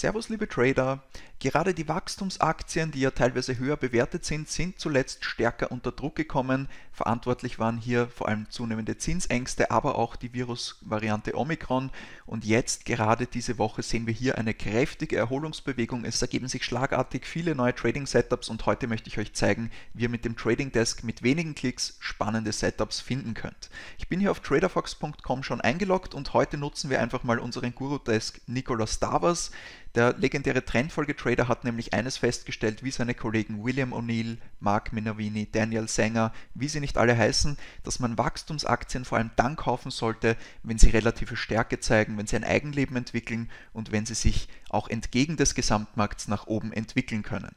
Servus liebe Trader, gerade die Wachstumsaktien, die ja teilweise höher bewertet sind, sind zuletzt stärker unter Druck gekommen. Verantwortlich waren hier vor allem zunehmende Zinsängste, aber auch die Virusvariante Omikron. Und jetzt gerade diese Woche sehen wir hier eine kräftige Erholungsbewegung. Es ergeben sich schlagartig viele neue Trading-Setups und heute möchte ich euch zeigen, wie ihr mit dem Trading Desk mit wenigen Klicks spannende Setups finden könnt. Ich bin hier auf traderfox.com schon eingeloggt und heute nutzen wir einfach mal unseren Guru-Desk Nicolas Davas der legendäre Trendfolgetrader hat nämlich eines festgestellt, wie seine Kollegen William O'Neill, Mark Minervini, Daniel Sanger, wie sie nicht alle heißen, dass man Wachstumsaktien vor allem dann kaufen sollte, wenn sie relative Stärke zeigen, wenn sie ein Eigenleben entwickeln und wenn sie sich auch entgegen des Gesamtmarkts nach oben entwickeln können.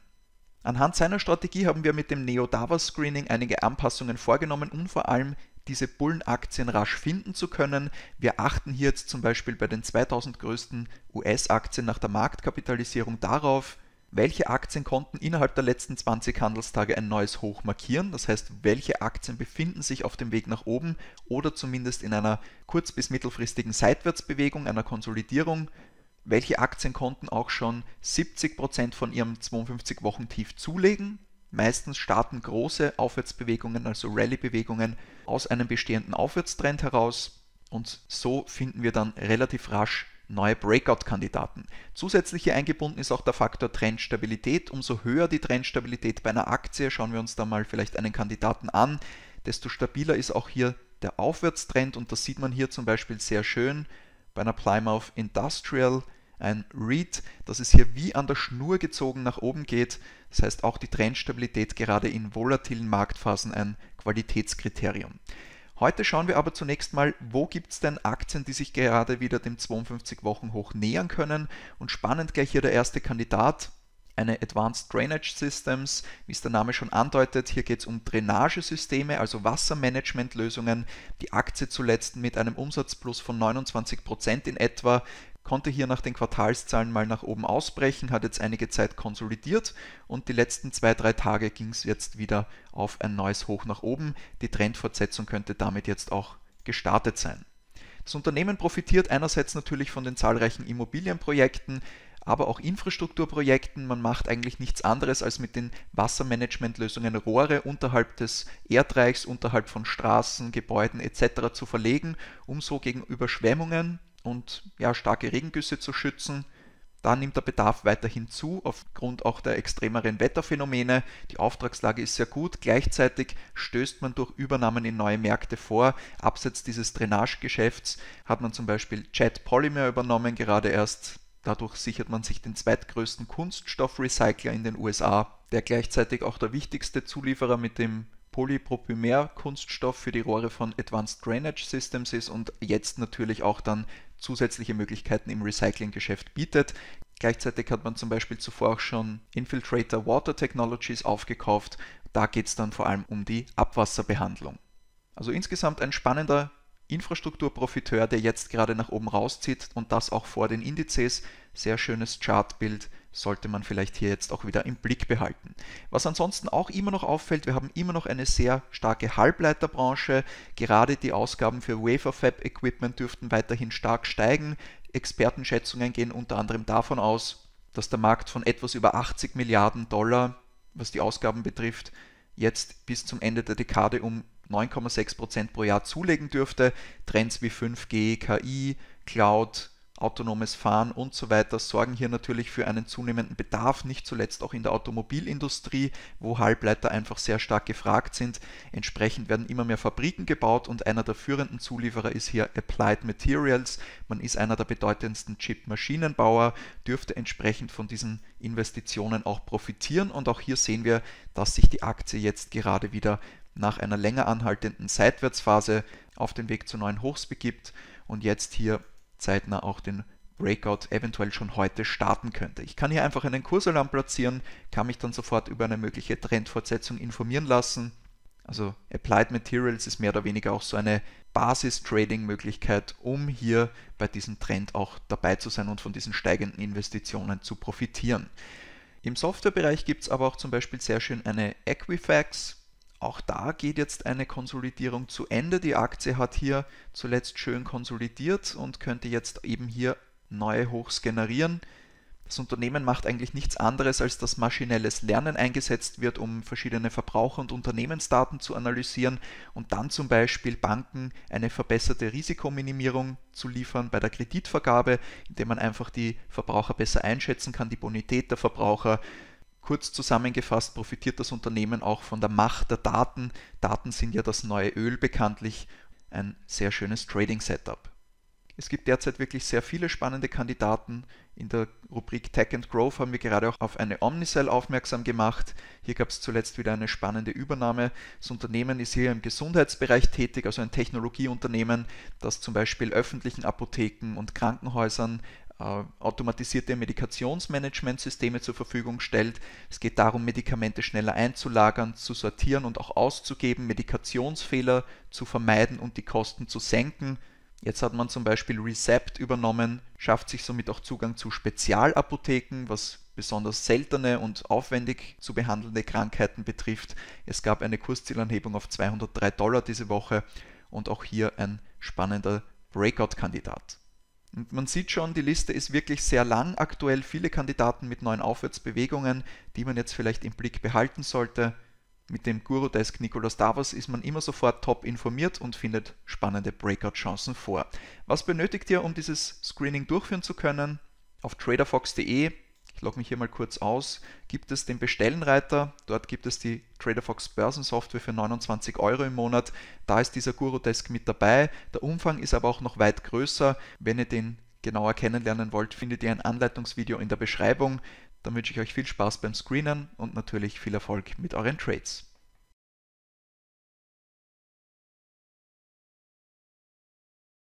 Anhand seiner Strategie haben wir mit dem neo dava screening einige Anpassungen vorgenommen und vor allem diese Bullenaktien rasch finden zu können. Wir achten hier jetzt zum Beispiel bei den 2000 größten US-Aktien nach der Marktkapitalisierung darauf, welche Aktien konnten innerhalb der letzten 20 Handelstage ein neues Hoch markieren. Das heißt, welche Aktien befinden sich auf dem Weg nach oben oder zumindest in einer kurz- bis mittelfristigen Seitwärtsbewegung, einer Konsolidierung. Welche Aktien konnten auch schon 70% Prozent von ihrem 52-Wochen-Tief zulegen? Meistens starten große Aufwärtsbewegungen, also Rallye-Bewegungen, aus einem bestehenden Aufwärtstrend heraus und so finden wir dann relativ rasch neue Breakout-Kandidaten. Zusätzlich hier eingebunden ist auch der Faktor Trendstabilität. Umso höher die Trendstabilität bei einer Aktie, schauen wir uns da mal vielleicht einen Kandidaten an, desto stabiler ist auch hier der Aufwärtstrend und das sieht man hier zum Beispiel sehr schön bei einer Plymouth Industrial ein Read, dass es hier wie an der Schnur gezogen nach oben geht. Das heißt auch die Trendstabilität gerade in volatilen Marktphasen ein Qualitätskriterium. Heute schauen wir aber zunächst mal, wo gibt es denn Aktien, die sich gerade wieder dem 52-Wochen-Hoch nähern können. Und spannend gleich hier der erste Kandidat, eine Advanced Drainage Systems, wie es der Name schon andeutet. Hier geht es um Drainagesysteme, also Wassermanagementlösungen. Die Aktie zuletzt mit einem Umsatzplus von 29% in etwa, konnte hier nach den Quartalszahlen mal nach oben ausbrechen, hat jetzt einige Zeit konsolidiert und die letzten zwei, drei Tage ging es jetzt wieder auf ein neues Hoch nach oben. Die Trendfortsetzung könnte damit jetzt auch gestartet sein. Das Unternehmen profitiert einerseits natürlich von den zahlreichen Immobilienprojekten, aber auch Infrastrukturprojekten. Man macht eigentlich nichts anderes, als mit den Wassermanagementlösungen Rohre unterhalb des Erdreichs, unterhalb von Straßen, Gebäuden etc. zu verlegen, um so gegen Überschwemmungen und ja, starke Regengüsse zu schützen. Da nimmt der Bedarf weiterhin zu, aufgrund auch der extremeren Wetterphänomene. Die Auftragslage ist sehr gut. Gleichzeitig stößt man durch Übernahmen in neue Märkte vor. Abseits dieses Drainagegeschäfts hat man zum Beispiel Jet Polymer übernommen, gerade erst. Dadurch sichert man sich den zweitgrößten Kunststoffrecycler in den USA, der gleichzeitig auch der wichtigste Zulieferer mit dem Polypropymer-Kunststoff für die Rohre von Advanced Drainage Systems ist und jetzt natürlich auch dann zusätzliche Möglichkeiten im Recyclinggeschäft bietet. Gleichzeitig hat man zum Beispiel zuvor auch schon Infiltrator Water Technologies aufgekauft. Da geht es dann vor allem um die Abwasserbehandlung. Also insgesamt ein spannender Infrastrukturprofiteur, der jetzt gerade nach oben rauszieht und das auch vor den Indizes. Sehr schönes Chartbild sollte man vielleicht hier jetzt auch wieder im Blick behalten. Was ansonsten auch immer noch auffällt, wir haben immer noch eine sehr starke Halbleiterbranche. Gerade die Ausgaben für waferfab Equipment dürften weiterhin stark steigen. Expertenschätzungen gehen unter anderem davon aus, dass der Markt von etwas über 80 Milliarden Dollar, was die Ausgaben betrifft, jetzt bis zum Ende der Dekade um 9,6% Prozent pro Jahr zulegen dürfte. Trends wie 5G, KI, Cloud, autonomes Fahren und so weiter sorgen hier natürlich für einen zunehmenden Bedarf, nicht zuletzt auch in der Automobilindustrie, wo Halbleiter einfach sehr stark gefragt sind. Entsprechend werden immer mehr Fabriken gebaut und einer der führenden Zulieferer ist hier Applied Materials. Man ist einer der bedeutendsten Chip-Maschinenbauer, dürfte entsprechend von diesen Investitionen auch profitieren und auch hier sehen wir, dass sich die Aktie jetzt gerade wieder nach einer länger anhaltenden Seitwärtsphase auf den Weg zu neuen Hochs begibt und jetzt hier zeitnah auch den Breakout eventuell schon heute starten könnte. Ich kann hier einfach einen Kursalarm platzieren, kann mich dann sofort über eine mögliche Trendfortsetzung informieren lassen. Also Applied Materials ist mehr oder weniger auch so eine Basis-Trading-Möglichkeit, um hier bei diesem Trend auch dabei zu sein und von diesen steigenden Investitionen zu profitieren. Im Softwarebereich gibt es aber auch zum Beispiel sehr schön eine Equifax, auch da geht jetzt eine Konsolidierung zu Ende. Die Aktie hat hier zuletzt schön konsolidiert und könnte jetzt eben hier neue Hochs generieren. Das Unternehmen macht eigentlich nichts anderes, als dass maschinelles Lernen eingesetzt wird, um verschiedene Verbraucher- und Unternehmensdaten zu analysieren und dann zum Beispiel Banken eine verbesserte Risikominimierung zu liefern bei der Kreditvergabe, indem man einfach die Verbraucher besser einschätzen kann, die Bonität der Verbraucher, Kurz zusammengefasst profitiert das Unternehmen auch von der Macht der Daten. Daten sind ja das neue Öl bekanntlich. Ein sehr schönes Trading-Setup. Es gibt derzeit wirklich sehr viele spannende Kandidaten. In der Rubrik Tech and Growth haben wir gerade auch auf eine Omnicell aufmerksam gemacht. Hier gab es zuletzt wieder eine spannende Übernahme. Das Unternehmen ist hier im Gesundheitsbereich tätig, also ein Technologieunternehmen, das zum Beispiel öffentlichen Apotheken und Krankenhäusern äh, automatisierte Medikationsmanagementsysteme zur Verfügung stellt. Es geht darum, Medikamente schneller einzulagern, zu sortieren und auch auszugeben, Medikationsfehler zu vermeiden und die Kosten zu senken. Jetzt hat man zum Beispiel Recept übernommen, schafft sich somit auch Zugang zu Spezialapotheken, was besonders seltene und aufwendig zu behandelnde Krankheiten betrifft. Es gab eine Kurszielanhebung auf 203 Dollar diese Woche und auch hier ein spannender Breakout-Kandidat. Und man sieht schon, die Liste ist wirklich sehr lang, aktuell viele Kandidaten mit neuen Aufwärtsbewegungen, die man jetzt vielleicht im Blick behalten sollte. Mit dem Guru-Desk Nikolaus Davos ist man immer sofort top informiert und findet spannende Breakout-Chancen vor. Was benötigt ihr, um dieses Screening durchführen zu können? Auf traderfox.de logge mich hier mal kurz aus, gibt es den Bestellenreiter. Dort gibt es die TraderFox Börsensoftware für 29 Euro im Monat. Da ist dieser Guru-Desk mit dabei. Der Umfang ist aber auch noch weit größer. Wenn ihr den genauer kennenlernen wollt, findet ihr ein Anleitungsvideo in der Beschreibung. Dann wünsche ich euch viel Spaß beim Screenen und natürlich viel Erfolg mit euren Trades.